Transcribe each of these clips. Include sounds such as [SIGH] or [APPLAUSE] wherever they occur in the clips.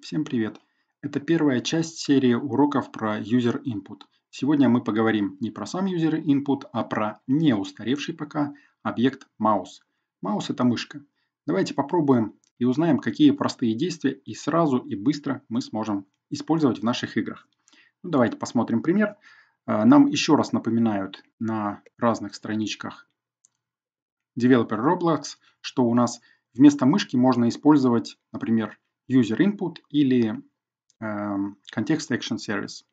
Всем привет! Это первая часть серии уроков про User Input. Сегодня мы поговорим не про сам User Input, а про не устаревший пока объект Mouse. Mouse – это мышка. Давайте попробуем и узнаем, какие простые действия и сразу и быстро мы сможем использовать в наших играх. Ну, давайте посмотрим пример. А, нам еще раз напоминают на разных страничках Developer Roblox, что у нас вместо мышки можно использовать, например, user input или context эм, action service.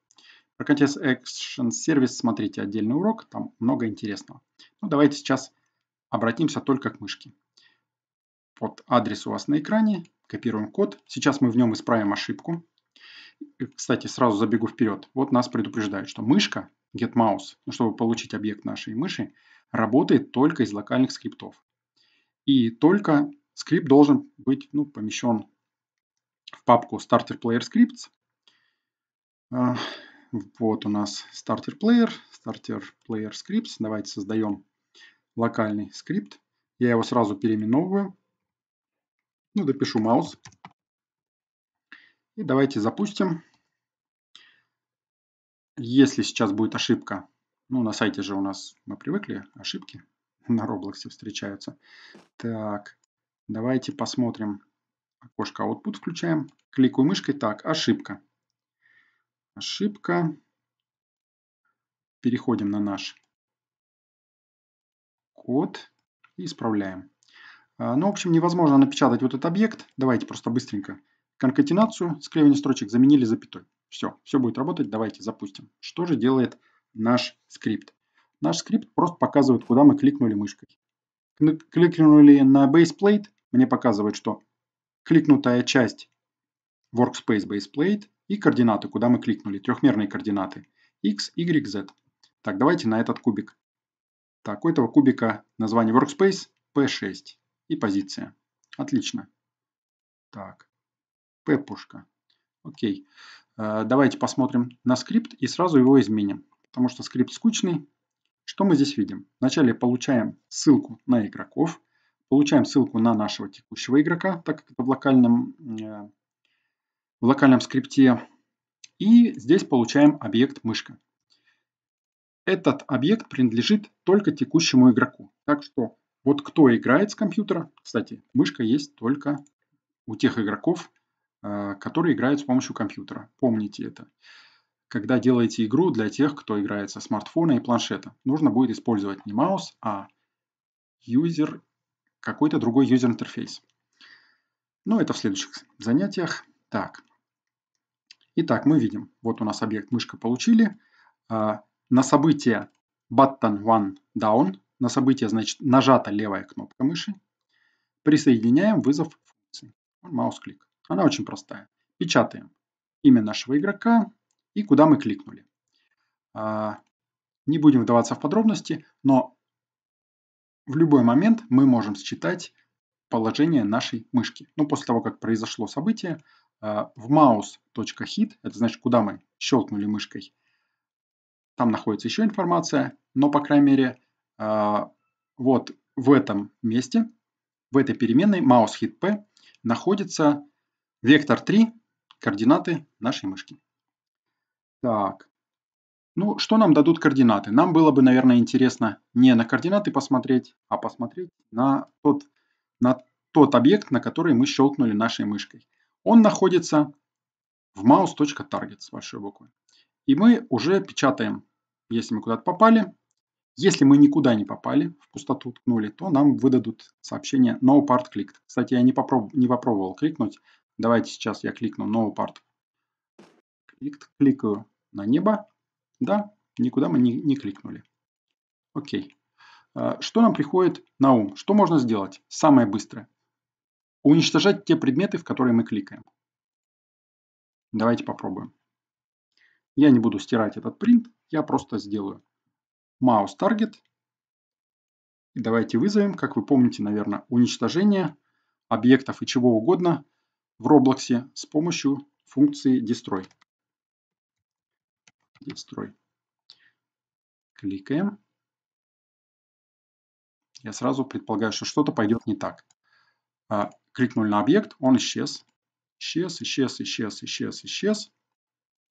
Про Context Action Service смотрите отдельный урок, там много интересного. Ну, давайте сейчас обратимся только к мышке. Вот адрес у вас на экране, копируем код. Сейчас мы в нем исправим ошибку. Кстати, сразу забегу вперед. Вот нас предупреждают, что мышка getMouse, ну, чтобы получить объект нашей мыши, работает только из локальных скриптов. И только скрипт должен быть ну, помещен в папку Starter Player Scripts. А, вот у нас Starter Player, Starter Player Scripts. Давайте создаем локальный скрипт. Я его сразу переименовываю. Ну, допишу mouse. И давайте запустим. Если сейчас будет ошибка, ну, на сайте же у нас мы привыкли, ошибки [LAUGHS] на Roblox встречаются. Так, давайте посмотрим окошко output включаем, кликаю мышкой, так, ошибка. Ошибка. Переходим на наш код и исправляем. А, ну, в общем, невозможно напечатать вот этот объект. Давайте просто быстренько конкатенацию, склеивание строчек заменили запятой. Все, все будет работать. Давайте запустим. Что же делает наш скрипт? Наш скрипт просто показывает, куда мы кликнули мышкой. Кликнули на baseplate, мне показывает, что кликнутая часть Workspace Baseplate и координаты, куда мы кликнули, трехмерные координаты x, y, z. Так, давайте на этот кубик. Так, у этого кубика название Workspace P6 и позиция. Отлично. Так, P-пушка. Окей. Э, давайте посмотрим на скрипт и сразу его изменим, потому что скрипт скучный. Что мы здесь видим? Вначале получаем ссылку на игроков – Получаем ссылку на нашего текущего игрока, так как это в локальном, э, в локальном скрипте. И здесь получаем объект мышка. Этот объект принадлежит только текущему игроку. Так что вот кто играет с компьютера, кстати, мышка есть только у тех игроков, э, которые играют с помощью компьютера. Помните это когда делаете игру для тех, кто играет со смартфона и планшета. Нужно будет использовать не маус, а user какой-то другой юзер-интерфейс. Но ну, это в следующих занятиях. Так. Итак, мы видим, вот у нас объект мышка получили. А, на событие button one down, на событие, значит, нажата левая кнопка мыши, присоединяем вызов функции. Маус-клик. Она очень простая. Печатаем имя нашего игрока и куда мы кликнули. А, не будем вдаваться в подробности, но в любой момент мы можем считать положение нашей мышки. Ну, после того, как произошло событие, э, в mouse.hit, это значит, куда мы щелкнули мышкой, там находится еще информация, но, по крайней мере, э, вот в этом месте, в этой переменной mouse. mouse.hit.p находится вектор 3 координаты нашей мышки. Так, ну, что нам дадут координаты? Нам было бы, наверное, интересно не на координаты посмотреть, а посмотреть на тот, на тот объект, на который мы щелкнули нашей мышкой. Он находится в mouse.target с большой буквы. И мы уже печатаем, если мы куда-то попали. Если мы никуда не попали, в пустоту ткнули, то нам выдадут сообщение no part clicked. Кстати, я не, попроб... не попробовал кликнуть. Давайте сейчас я кликну no part clicked, кликаю на небо да, никуда мы не, не кликнули. Окей. А, что нам приходит на ум? Что можно сделать? Самое быстрое. Уничтожать те предметы, в которые мы кликаем. Давайте попробуем. Я не буду стирать этот принт, я просто сделаю mouse target. давайте вызовем, как вы помните, наверное, уничтожение объектов и чего угодно в Roblox с помощью функции destroy. Где строй? Кликаем. Я сразу предполагаю, что что-то пойдет не так. А, Кликнули на объект, он исчез. Исчез, исчез, исчез, исчез, исчез.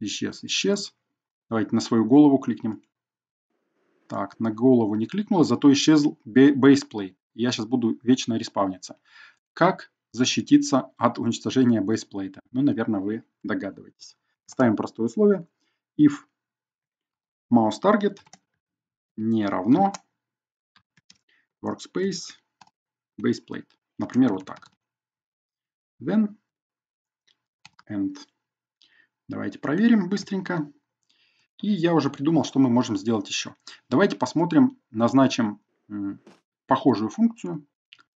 Исчез, исчез. Давайте на свою голову кликнем. Так, на голову не кликнуло, зато исчез бейсплей. Я сейчас буду вечно респавниться. Как защититься от уничтожения бейсплейта? Ну, наверное, вы догадываетесь. Ставим простое условие. If mouse target не равно workspace baseplate. Например, вот так. Then and. Давайте проверим быстренько. И я уже придумал, что мы можем сделать еще. Давайте посмотрим, назначим похожую функцию.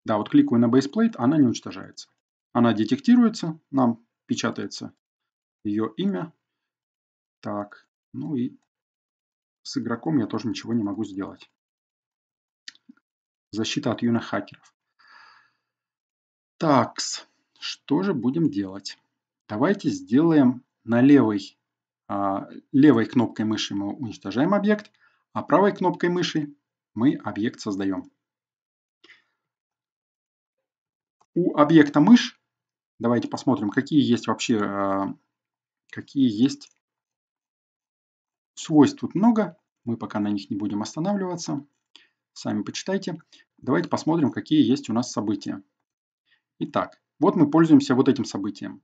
Да, вот кликаю на baseplate, она не уничтожается. Она детектируется, нам печатается ее имя. Так, ну и с игроком я тоже ничего не могу сделать. Защита от юных хакеров. Такс. Что же будем делать? Давайте сделаем на левой, а, левой кнопкой мыши мы уничтожаем объект, а правой кнопкой мыши мы объект создаем. У объекта мышь, давайте посмотрим, какие есть вообще, а, какие есть Свойств тут много, мы пока на них не будем останавливаться. Сами почитайте. Давайте посмотрим, какие есть у нас события. Итак, вот мы пользуемся вот этим событием.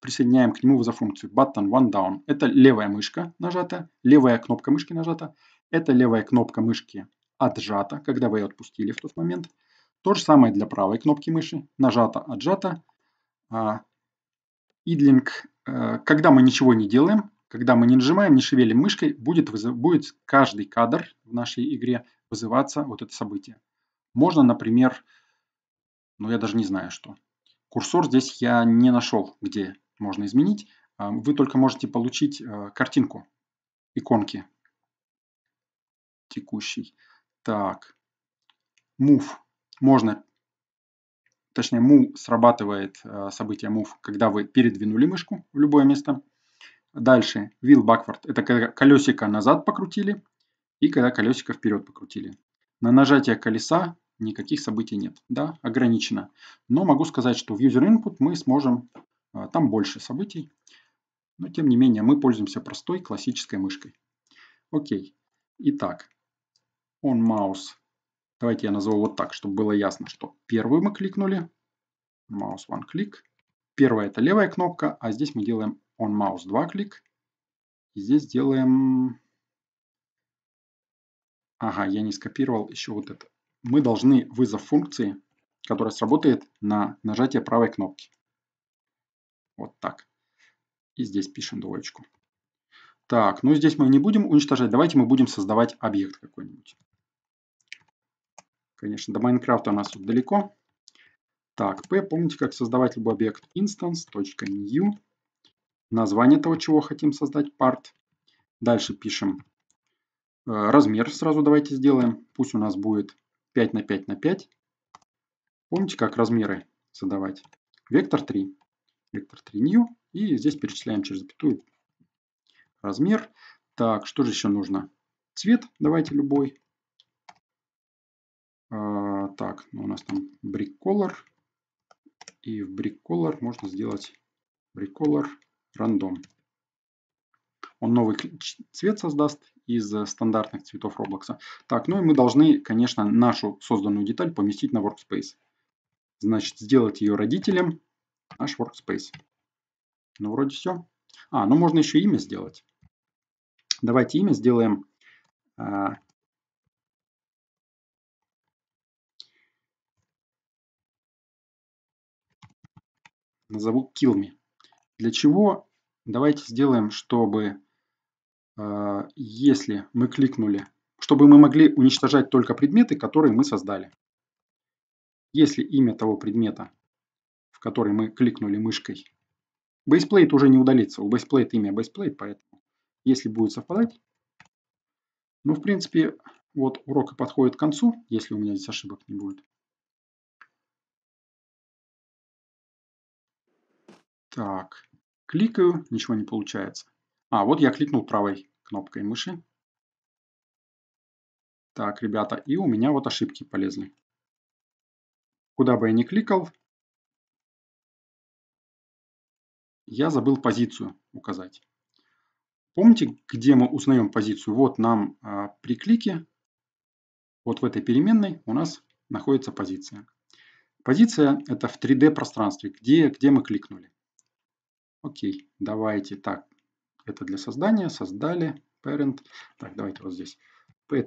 Присоединяем к нему за функцию button one down. Это левая мышка нажата, левая кнопка мышки нажата. Это левая кнопка мышки отжата, когда вы ее отпустили в тот момент. То же самое для правой кнопки мыши. Нажата, отжата. А, Идлинг, э, когда мы ничего не делаем, когда мы не нажимаем, не шевелим мышкой, будет, будет каждый кадр в нашей игре вызываться вот это событие. Можно, например, ну я даже не знаю что. Курсор здесь я не нашел, где можно изменить. А, вы только можете получить а, картинку, иконки текущий. Так, move. Можно, точнее, move срабатывает а, событие move, когда вы передвинули мышку в любое место – Дальше wheel backward. Это когда колесико назад покрутили и когда колесико вперед покрутили. На нажатие колеса никаких событий нет. Да, ограничено. Но могу сказать, что в user input мы сможем, а, там больше событий. Но тем не менее мы пользуемся простой классической мышкой. Окей. Итак, on mouse. Давайте я назову вот так, чтобы было ясно, что первый мы кликнули. Mouse one click. Первая это левая кнопка, а здесь мы делаем on mouse 2 клик. И здесь делаем... Ага, я не скопировал еще вот это. Мы должны вызов функции, которая сработает на нажатие правой кнопки. Вот так. И здесь пишем двоечку. Так, ну здесь мы не будем уничтожать. Давайте мы будем создавать объект какой-нибудь. Конечно, до Майнкрафта у нас тут далеко. Так, p, помните, как создавать любой объект instance.new название того, чего хотим создать, part. Дальше пишем э, размер сразу давайте сделаем. Пусть у нас будет 5 на 5 на 5. Помните, как размеры задавать? Вектор 3. Вектор 3 new. И здесь перечисляем через запятую размер. Так, что же еще нужно? Цвет давайте любой. Э, так, ну у нас там brick color. И в brick color можно сделать brick color рандом. Он новый цвет создаст из э, стандартных цветов Roblox. Так, ну и мы должны, конечно, нашу созданную деталь поместить на workspace. Значит, сделать ее родителем наш workspace. Ну, вроде все. А, ну можно еще имя сделать. Давайте имя сделаем. Э, назову kill me. Для чего? Давайте сделаем, чтобы э, если мы кликнули, чтобы мы могли уничтожать только предметы, которые мы создали. Если имя того предмета, в который мы кликнули мышкой, baseplate уже не удалится. У baseplate имя baseplate, поэтому если будет совпадать, ну, в принципе, вот урок и подходит к концу, если у меня здесь ошибок не будет. Так, кликаю, ничего не получается. А, вот я кликнул правой кнопкой мыши. Так, ребята, и у меня вот ошибки полезли. Куда бы я ни кликал, я забыл позицию указать. Помните, где мы узнаем позицию? Вот нам а, при клике, вот в этой переменной у нас находится позиция. Позиция это в 3D пространстве, где, где мы кликнули. Окей, давайте так. Это для создания. Создали parent. Так, давайте вот здесь p.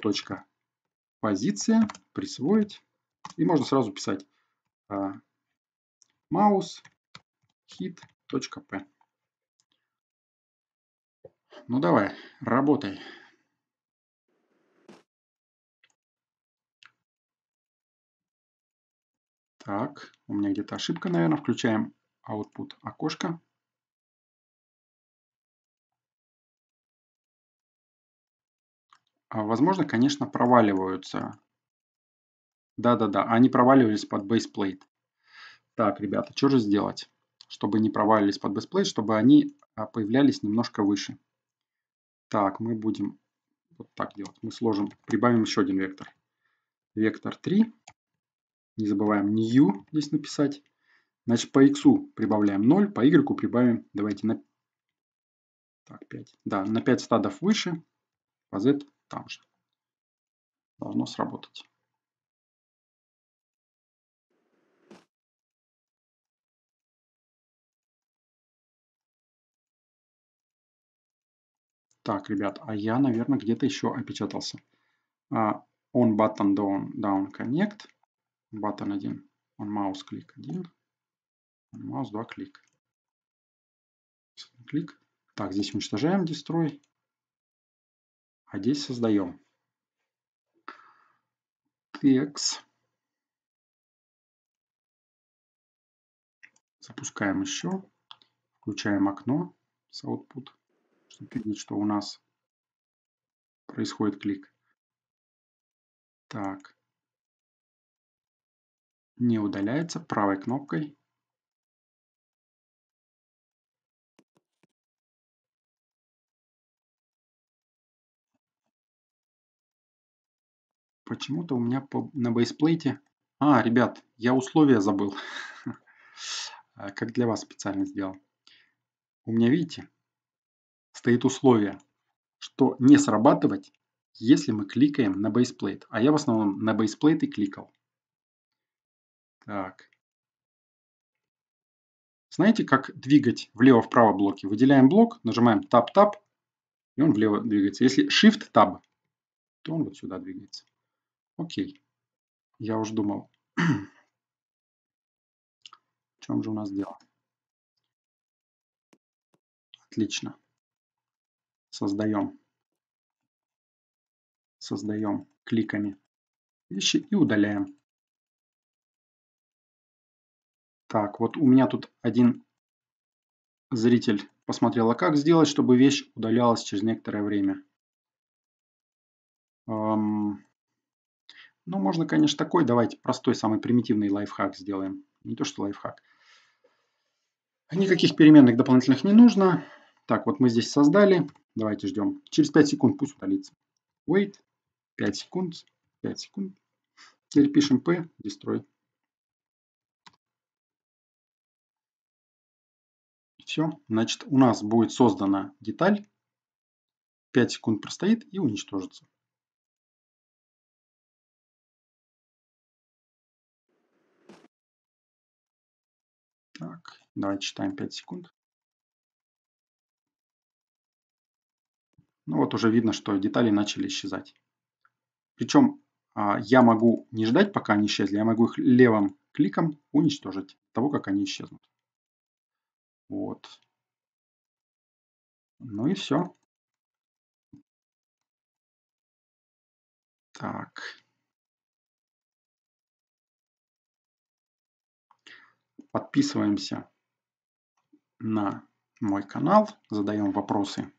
Позиция, присвоить. И можно сразу писать а, mouse hit.p. Ну давай, работай. Так, у меня где-то ошибка, наверное. Включаем output окошко. А, возможно, конечно, проваливаются. Да-да-да, они проваливались под бейсплейт. Так, ребята, что же сделать, чтобы не провалились под бейсплейт, чтобы они а, появлялись немножко выше. Так, мы будем вот так делать. Мы сложим, прибавим еще один вектор. Вектор 3. Не забываем new здесь написать. Значит, по x прибавляем 0, по y прибавим, давайте на, так, 5. Да, на 5 стадов выше, по z там же. Должно сработать. Так, ребят, а я, наверное, где-то еще опечатался. Uh, on button down, down connect. Button 1. On mouse click 1. On mouse 2 клик. Клик. Так, здесь уничтожаем дестрой. А здесь создаем. Текс. Запускаем еще. Включаем окно с output, чтобы видеть, что у нас происходит клик. Так. Не удаляется правой кнопкой Почему-то у меня по, на бейсплейте... А, ребят, я условия забыл. [LAUGHS] А, как для вас специально сделал. У меня, видите, стоит условие, что не срабатывать, если мы кликаем на бейсплейт. А я в основном на бейсплейт и кликал. Так. Знаете, как двигать влево-вправо блоки? Выделяем блок, нажимаем Tab-Tab, и он влево двигается. Если Shift-Tab, то он вот сюда двигается. Окей. Я уж думал. [CLEARS THROAT] В чем же у нас дело? Отлично. Создаем. Создаем кликами вещи и удаляем. Так, вот у меня тут один зритель посмотрел, а как сделать, чтобы вещь удалялась через некоторое время. Ну, можно, конечно, такой. Давайте простой, самый примитивный лайфхак сделаем. Не то, что лайфхак. Никаких переменных дополнительных не нужно. Так, вот мы здесь создали. Давайте ждем. Через 5 секунд пусть удалится. Wait. 5 секунд. 5 секунд. Теперь пишем p, destroy. Все. Значит, у нас будет создана деталь. 5 секунд простоит и уничтожится. Так, давайте читаем 5 секунд. Ну вот уже видно, что детали начали исчезать. Причем а, я могу не ждать, пока они исчезли, я могу их левым кликом уничтожить того, как они исчезнут. Вот. Ну и все. Так. Подписываемся на мой канал, задаем вопросы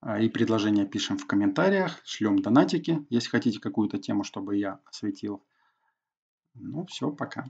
а, и предложения пишем в комментариях, шлем донатики, если хотите какую-то тему, чтобы я осветил. Ну все, пока.